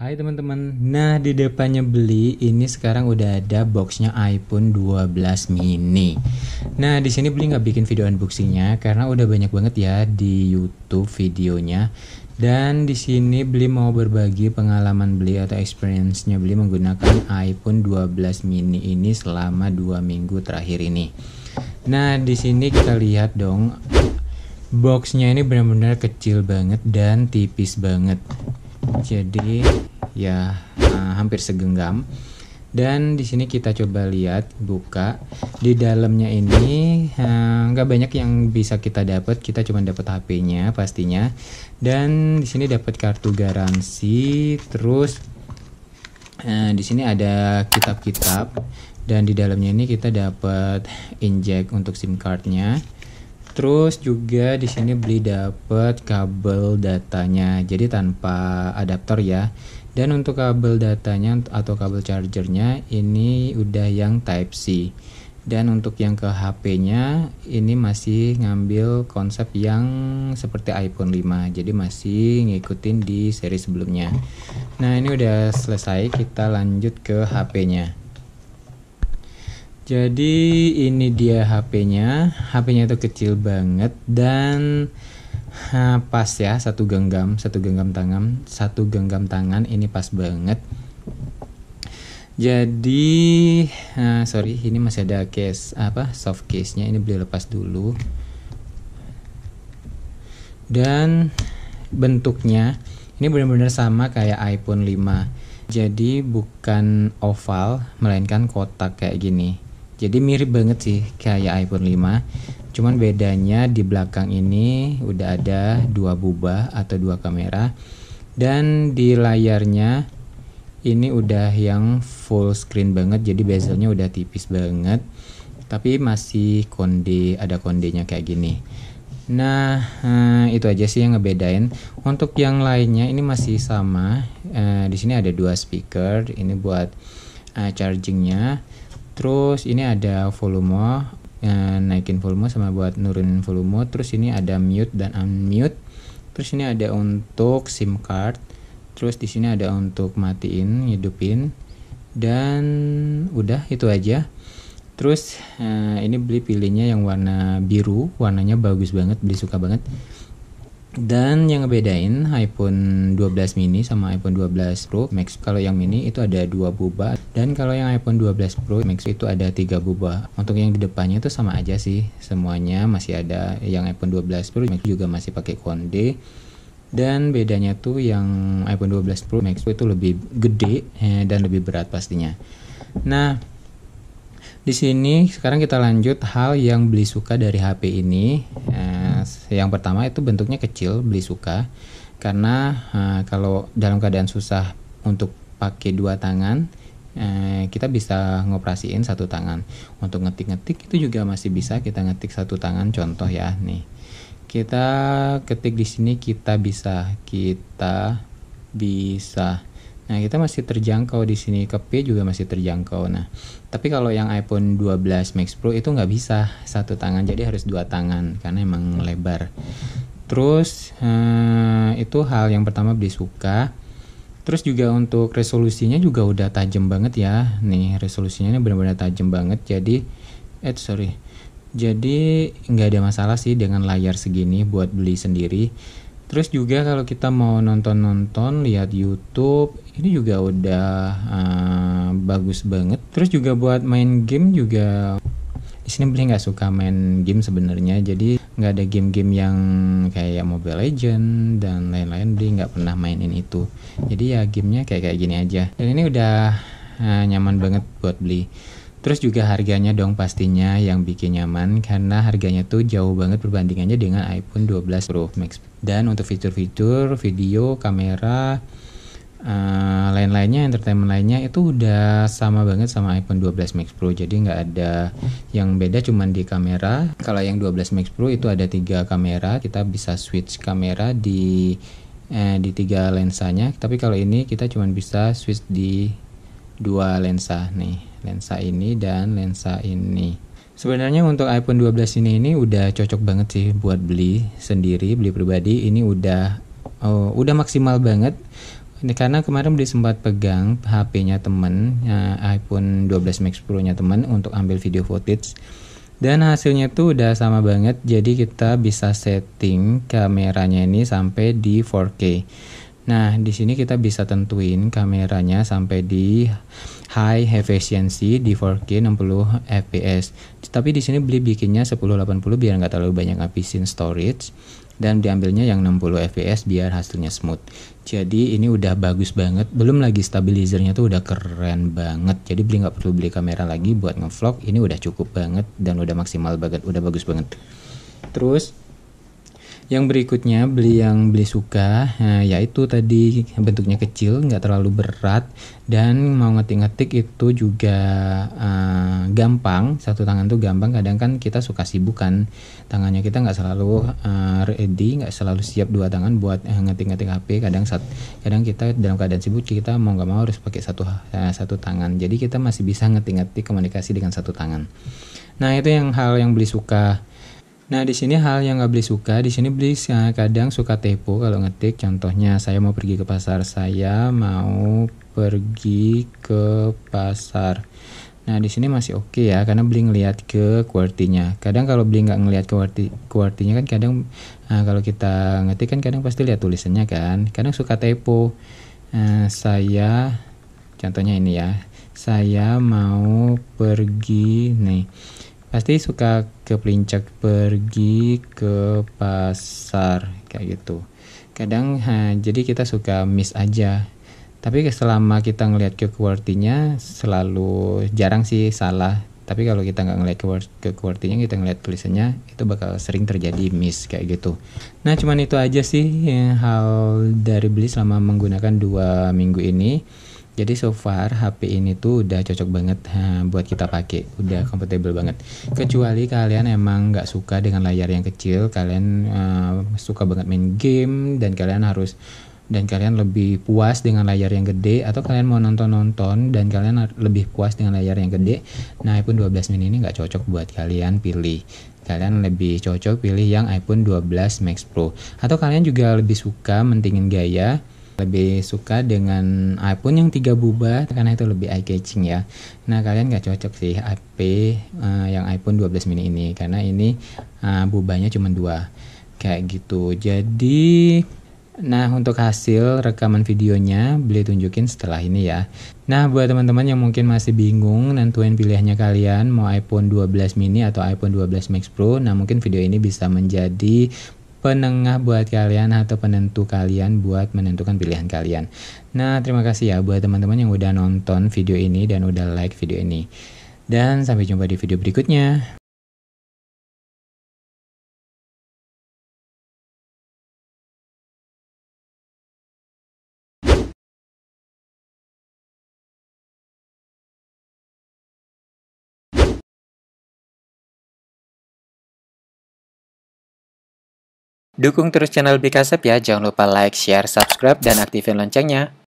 Hai teman-teman, nah di depannya beli ini sekarang udah ada boxnya iPhone 12 mini. Nah di sini beli nggak bikin video unboxingnya karena udah banyak banget ya di YouTube videonya. Dan di sini beli mau berbagi pengalaman beli atau experience-nya beli menggunakan iPhone 12 mini ini selama dua minggu terakhir ini. Nah di sini kita lihat dong boxnya ini benar-benar kecil banget dan tipis banget jadi ya uh, hampir segenggam dan di sini kita coba lihat buka di dalamnya ini eh, nggak uh, banyak yang bisa kita dapat kita cuma dapat HP-nya pastinya dan di sini dapat kartu garansi terus uh, di sini ada kitab-kitab dan di dalamnya ini kita dapat inject untuk SIM cardnya terus juga di sini beli dapat kabel datanya jadi tanpa adaptor ya dan untuk kabel datanya atau kabel chargernya ini udah yang Type C. Dan untuk yang ke HP-nya ini masih ngambil konsep yang seperti iPhone 5. Jadi masih ngikutin di seri sebelumnya. Nah, ini udah selesai, kita lanjut ke HP-nya. Jadi ini dia HP-nya. HP-nya itu kecil banget dan ha, ah, pas ya satu genggam satu genggam tangan satu genggam tangan ini pas banget jadi uh, sorry ini masih ada case apa soft case nya ini beli lepas dulu dan bentuknya ini benar-benar sama kayak iPhone 5 jadi bukan oval melainkan kotak kayak gini jadi mirip banget sih kayak iPhone 5 Cuman bedanya di belakang ini udah ada dua buba atau dua kamera dan di layarnya ini udah yang full screen banget jadi bezelnya udah tipis banget tapi masih konde ada kondenya kayak gini nah eh, itu aja sih yang ngebedain untuk yang lainnya ini masih sama eh, di sini ada dua speaker ini buat eh, chargingnya terus ini ada volume Ya, naikin volume sama buat nurunin volume terus ini ada mute dan unmute terus ini ada untuk SIM card terus di sini ada untuk matiin hidupin dan udah itu aja terus eh, ini beli pilihnya yang warna biru warnanya bagus banget beli suka banget dan yang ngebedain iPhone 12 mini sama iPhone 12 Pro Max kalau yang mini itu ada dua buba dan kalau yang iPhone 12 Pro Max itu ada tiga buba. Untuk yang di depannya itu sama aja sih semuanya masih ada yang iPhone 12 Pro Max juga masih pakai konde dan bedanya tuh yang iPhone 12 Pro Max itu lebih gede eh, dan lebih berat pastinya. Nah, di sini sekarang kita lanjut hal yang beli suka dari HP ini. nah, yang pertama itu bentuknya kecil, beli suka. Karena uh, kalau dalam keadaan susah untuk pakai dua tangan, eh, kita bisa ngoperasiin satu tangan untuk ngetik-ngetik itu juga masih bisa kita ngetik satu tangan contoh ya nih kita ketik di sini kita bisa kita bisa Nah, kita masih terjangkau di sini. Kepi juga masih terjangkau. Nah, tapi kalau yang iPhone 12 Max Pro itu nggak bisa satu tangan, jadi harus dua tangan karena emang lebar. Terus eh, itu hal yang pertama beli suka. Terus juga untuk resolusinya juga udah tajam banget ya. Nih, resolusinya ini benar-benar tajam banget. Jadi eh sorry. Jadi nggak ada masalah sih dengan layar segini buat beli sendiri. Terus juga kalau kita mau nonton-nonton, lihat YouTube, ini juga udah uh, bagus banget. Terus juga buat main game juga di sini beli nggak suka main game sebenarnya. Jadi nggak ada game-game yang kayak Mobile Legend dan lain-lain beli nggak pernah mainin itu. Jadi ya gamenya kayak kayak gini aja. Dan ini udah uh, nyaman banget buat beli. Terus juga harganya dong pastinya yang bikin nyaman karena harganya tuh jauh banget perbandingannya dengan iPhone 12 Pro Max. Dan untuk fitur-fitur video, kamera, uh, lain-lainnya, entertainment lainnya itu udah sama banget sama iPhone 12 Max Pro. Jadi nggak ada yang beda cuman di kamera. Kalau yang 12 Max Pro itu ada tiga kamera, kita bisa switch kamera di eh, di tiga lensanya. Tapi kalau ini kita cuman bisa switch di dua lensa nih lensa ini dan lensa ini sebenarnya untuk iPhone 12 ini ini udah cocok banget sih buat beli sendiri beli pribadi ini udah oh, udah maksimal banget ini karena kemarin beli sempat pegang HP-nya temen ya, iPhone 12 Max Pro-nya temen untuk ambil video footage dan hasilnya tuh udah sama banget jadi kita bisa setting kameranya ini sampai di 4K Nah, di sini kita bisa tentuin kameranya sampai di high efficiency di 4K 60 fps. Tapi di sini beli bikinnya 1080 biar nggak terlalu banyak ngabisin storage dan diambilnya yang 60 fps biar hasilnya smooth. Jadi ini udah bagus banget. Belum lagi stabilizernya tuh udah keren banget. Jadi beli nggak perlu beli kamera lagi buat ngevlog. Ini udah cukup banget dan udah maksimal banget. Udah bagus banget. Terus yang berikutnya beli yang beli suka, nah, yaitu tadi bentuknya kecil, nggak terlalu berat dan mau ngetik-ngetik itu juga uh, gampang. Satu tangan tuh gampang. Kadang kan kita suka sibuk kan, tangannya kita nggak selalu uh, ready, nggak selalu siap dua tangan buat uh, ngetik-ngetik HP. Kadang saat, kadang kita dalam keadaan sibuk kita mau nggak mau harus pakai satu uh, satu tangan. Jadi kita masih bisa ngetik-ngetik komunikasi dengan satu tangan. Nah itu yang hal yang beli suka. Nah di sini hal yang nggak beli suka, di sini beli kadang suka tepo kalau ngetik. Contohnya saya mau pergi ke pasar, saya mau pergi ke pasar. Nah di sini masih oke okay ya karena beli ngelihat ke kuartinya Kadang kalau beli nggak ngelihat ke kuartinya kan kadang nah, kalau kita ngetik kan kadang pasti lihat tulisannya kan. Kadang suka tepo. Nah, saya contohnya ini ya. Saya mau pergi nih pasti suka ke pelincak pergi ke pasar kayak gitu kadang ha, jadi kita suka miss aja tapi selama kita ngelihat ke selalu jarang sih salah tapi kalau kita nggak ngelihat ke kita ngelihat tulisannya itu bakal sering terjadi miss kayak gitu nah cuman itu aja sih yang eh, hal dari beli selama menggunakan dua minggu ini jadi so far HP ini tuh udah cocok banget ha, buat kita pakai, udah compatible banget. Kecuali kalian emang nggak suka dengan layar yang kecil, kalian uh, suka banget main game dan kalian harus dan kalian lebih puas dengan layar yang gede atau kalian mau nonton-nonton dan kalian lebih puas dengan layar yang gede nah iPhone 12 mini ini nggak cocok buat kalian pilih kalian lebih cocok pilih yang iPhone 12 Max Pro atau kalian juga lebih suka mentingin gaya lebih suka dengan iPhone yang tiga bubar karena itu lebih eye catching ya. Nah kalian nggak cocok sih HP uh, eh, yang iPhone 12 mini ini karena ini uh, eh, bubahnya cuma dua kayak gitu. Jadi Nah, untuk hasil rekaman videonya, beli tunjukin setelah ini ya. Nah, buat teman-teman yang mungkin masih bingung nentuin pilihannya kalian, mau iPhone 12 mini atau iPhone 12 Max Pro, nah mungkin video ini bisa menjadi penengah buat kalian atau penentu kalian buat menentukan pilihan kalian. Nah, terima kasih ya buat teman-teman yang udah nonton video ini dan udah like video ini. Dan sampai jumpa di video berikutnya. Dukung terus channel Bikasep ya, jangan lupa like, share, subscribe, dan aktifin loncengnya.